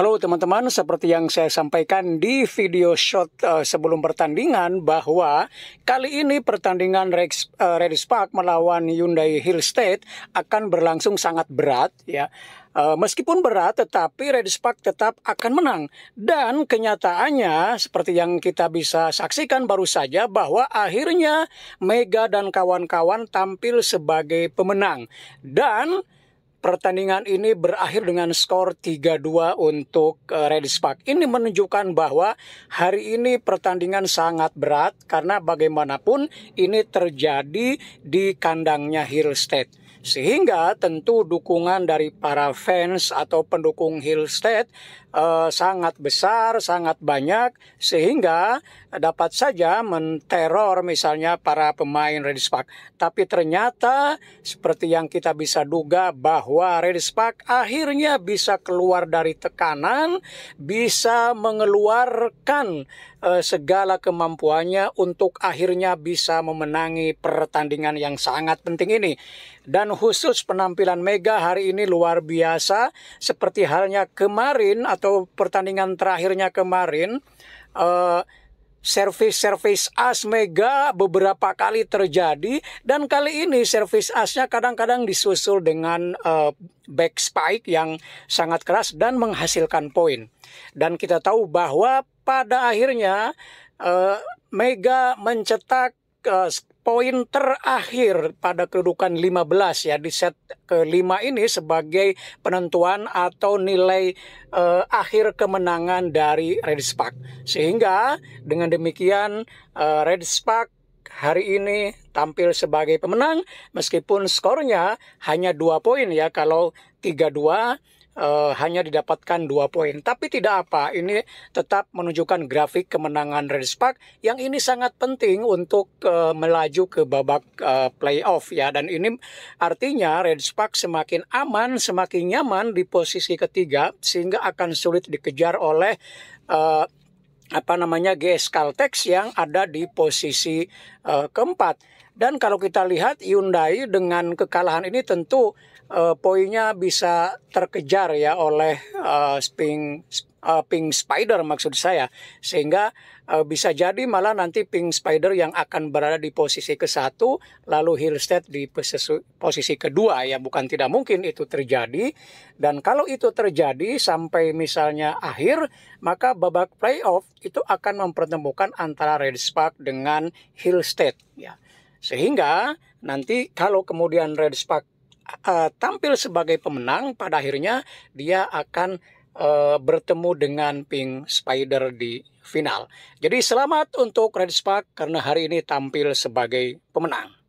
Halo teman-teman, seperti yang saya sampaikan di video shot uh, sebelum pertandingan bahwa kali ini pertandingan Rex, uh, eh, Red Spark melawan Hyundai Hill State akan berlangsung sangat berat ya. Uh, meskipun berat, tetapi Red Spark tetap akan menang. Dan kenyataannya, seperti yang kita bisa saksikan baru saja, bahwa akhirnya Mega dan kawan-kawan tampil sebagai pemenang. Dan pertandingan ini berakhir dengan skor 3-2 untuk eh, Red Spark. Ini menunjukkan bahwa hari ini pertandingan sangat berat karena bagaimanapun ini terjadi di kandangnya Hill State. Sehingga tentu dukungan dari para fans atau pendukung hillstead State eh, sangat besar, sangat banyak sehingga dapat saja menteror misalnya para pemain Red Spark. Tapi ternyata seperti yang kita bisa duga bahwa Red Spark akhirnya bisa keluar dari tekanan, bisa mengeluarkan Eh, segala kemampuannya untuk akhirnya bisa memenangi pertandingan yang sangat penting ini. Dan khusus penampilan Mega hari ini luar biasa seperti halnya kemarin atau pertandingan terakhirnya kemarin Uh, Service-service as mega beberapa kali terjadi dan kali ini service asnya kadang-kadang disusul dengan uh, back spike yang sangat keras dan menghasilkan poin. Dan kita tahu bahwa pada akhirnya uh, mega mencetak uh, poin terakhir pada kedudukan 15 ya di set kelima ini sebagai penentuan atau nilai eh, akhir kemenangan dari Red Spark. Sehingga dengan demikian eh, Red Spark hari ini tampil sebagai pemenang meskipun skornya hanya dua poin ya kalau 3-2 uh, hanya didapatkan dua poin. Tapi tidak apa, ini tetap menunjukkan grafik kemenangan Red Spark yang ini sangat penting untuk uh, melaju ke babak uh, playoff ya. Dan ini artinya Red Spark semakin aman, semakin nyaman di posisi ketiga sehingga akan sulit dikejar oleh uh, apa namanya GS Caltex yang ada di posisi uh, keempat. Dan kalau kita lihat Hyundai dengan kekalahan ini tentu uh, poinnya bisa terkejar ya oleh uh, eh, Pink uh, eh, Pink Spider maksud saya sehingga uh, bisa jadi malah nanti Pink Spider yang akan berada di posisi ke satu lalu Hillstead di posisi kedua ya bukan tidak mungkin itu terjadi dan kalau itu terjadi sampai misalnya akhir maka babak playoff itu akan mempertemukan antara Red Spark dengan Hillstead ya. Sehingga nanti kalau kemudian Red Spark uh, tampil sebagai pemenang pada akhirnya dia akan uh, bertemu dengan Pink Spider di final. Jadi selamat untuk Red Spark karena hari ini tampil sebagai pemenang.